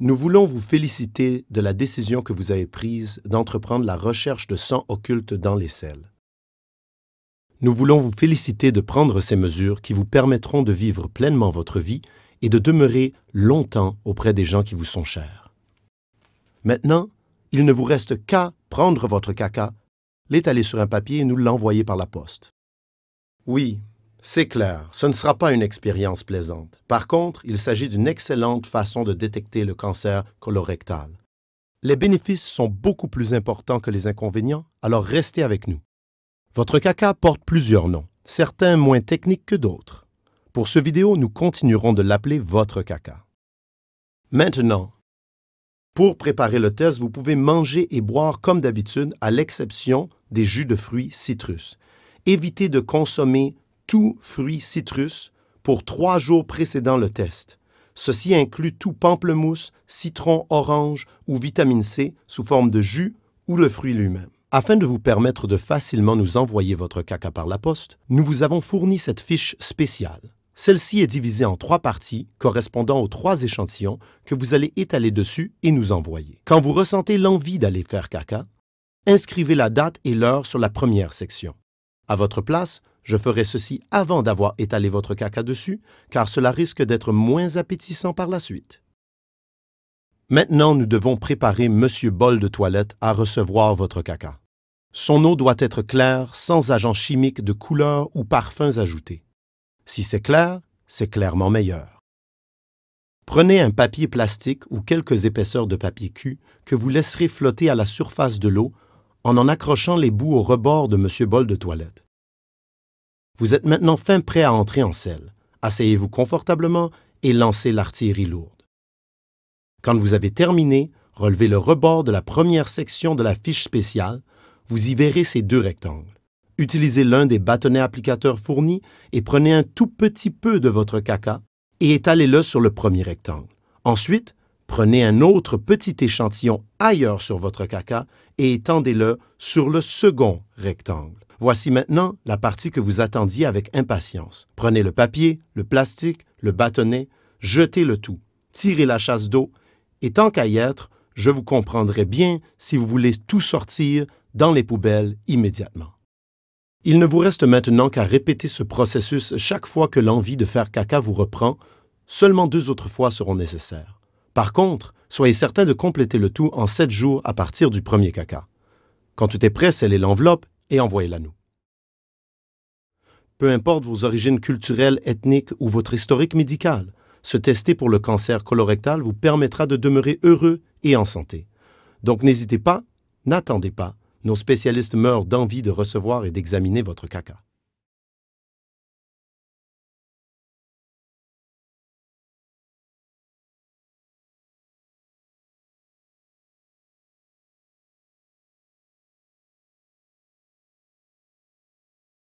Nous voulons vous féliciter de la décision que vous avez prise d'entreprendre la recherche de sang occulte dans les selles. Nous voulons vous féliciter de prendre ces mesures qui vous permettront de vivre pleinement votre vie et de demeurer longtemps auprès des gens qui vous sont chers. Maintenant, il ne vous reste qu'à prendre votre caca, l'étaler sur un papier et nous l'envoyer par la poste. Oui, c'est clair, ce ne sera pas une expérience plaisante. Par contre, il s'agit d'une excellente façon de détecter le cancer colorectal. Les bénéfices sont beaucoup plus importants que les inconvénients, alors restez avec nous. Votre caca porte plusieurs noms, certains moins techniques que d'autres. Pour ce vidéo, nous continuerons de l'appeler votre caca. Maintenant, pour préparer le test, vous pouvez manger et boire comme d'habitude, à l'exception des jus de fruits citrus. Évitez de consommer tout fruit citrus pour trois jours précédant le test. Ceci inclut tout pamplemousse, citron, orange ou vitamine C sous forme de jus ou le fruit lui-même. Afin de vous permettre de facilement nous envoyer votre caca par la poste, nous vous avons fourni cette fiche spéciale. Celle-ci est divisée en trois parties correspondant aux trois échantillons que vous allez étaler dessus et nous envoyer. Quand vous ressentez l'envie d'aller faire caca, inscrivez la date et l'heure sur la première section. À votre place, je ferai ceci avant d'avoir étalé votre caca dessus, car cela risque d'être moins appétissant par la suite. Maintenant, nous devons préparer M. Bol de toilette à recevoir votre caca. Son eau doit être claire, sans agents chimiques de couleur ou parfums ajoutés. Si c'est clair, c'est clairement meilleur. Prenez un papier plastique ou quelques épaisseurs de papier cul que vous laisserez flotter à la surface de l'eau en en accrochant les bouts au rebord de M. Bol de toilette. Vous êtes maintenant fin prêt à entrer en selle. Asseyez-vous confortablement et lancez l'artillerie lourde. Quand vous avez terminé, relevez le rebord de la première section de la fiche spéciale. Vous y verrez ces deux rectangles. Utilisez l'un des bâtonnets applicateurs fournis et prenez un tout petit peu de votre caca et étalez-le sur le premier rectangle. Ensuite, prenez un autre petit échantillon ailleurs sur votre caca et étendez-le sur le second rectangle. Voici maintenant la partie que vous attendiez avec impatience. Prenez le papier, le plastique, le bâtonnet, jetez le tout, tirez la chasse d'eau, et tant qu'à y être, je vous comprendrai bien si vous voulez tout sortir dans les poubelles immédiatement. Il ne vous reste maintenant qu'à répéter ce processus chaque fois que l'envie de faire caca vous reprend, seulement deux autres fois seront nécessaires. Par contre, soyez certain de compléter le tout en sept jours à partir du premier caca. Quand tout est prêt, scellez l'enveloppe et envoyez-la nous. Peu importe vos origines culturelles, ethniques ou votre historique médical, se tester pour le cancer colorectal vous permettra de demeurer heureux et en santé. Donc n'hésitez pas, n'attendez pas, nos spécialistes meurent d'envie de recevoir et d'examiner votre caca.